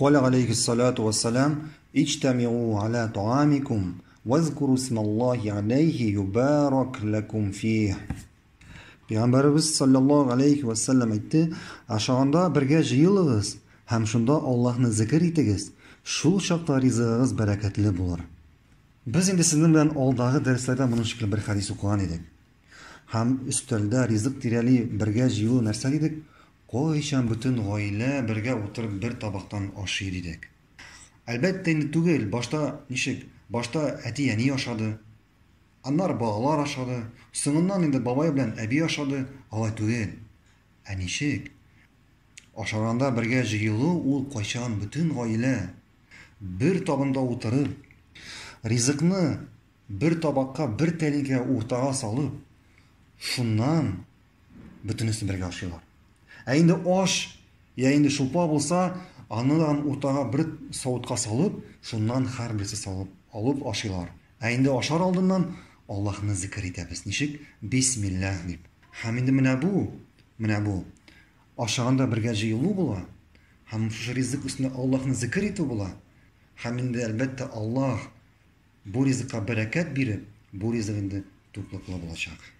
قال عليه الصلاة والسلام اجتمعوا على طعامكم واذكروا اسم الله عليه يبارك لكم فيه Пиғамбарыбыз саллаллаху алейхи вассалам әйтті, ашағанда бірге жиылығыз, һәм шунда Аллаһны зикр итегез, шул шақта ризығыгыз бәрәкәтле болыр. Біз инде сезнең белән алдагы дәресләрдә моны шикле бер хадис укыган идек. Һәм үстәлдә ризык тирәли бергә нәрсә кайчан бөтен гаилә бергә утырып бер табактан аш йөр идек әлбәттә түгел башта ничек башта әти яни ашады аннар балалар ашады сыңыннан инде бабай белән әби ашады алай түгел ә ничек ашаганда бергә жыйылу ул кайчан бөтен гаилә бер табында утырып ризыкны бер табакка бер тәлинкә уртага салып шуннан бөтенесен бергә ашыйлар ә инде аш иә инде шулпа булса анын ортага бір сауытқа салып шуннан һәр берсе салып алып ашыйлар ә инде ашар алдыннан аллаһны зікір итәбез Ничек? Бисмиллаһ дип. һәм инде менә бу менә бу ашаганда бергә жыйылу була һәм шушы ризык өстендә аллаһны зікір итү була һәм инде әлбәттә аллаһ бу ризыкка бәрәкәт биреп бу ризык туплыклы булачак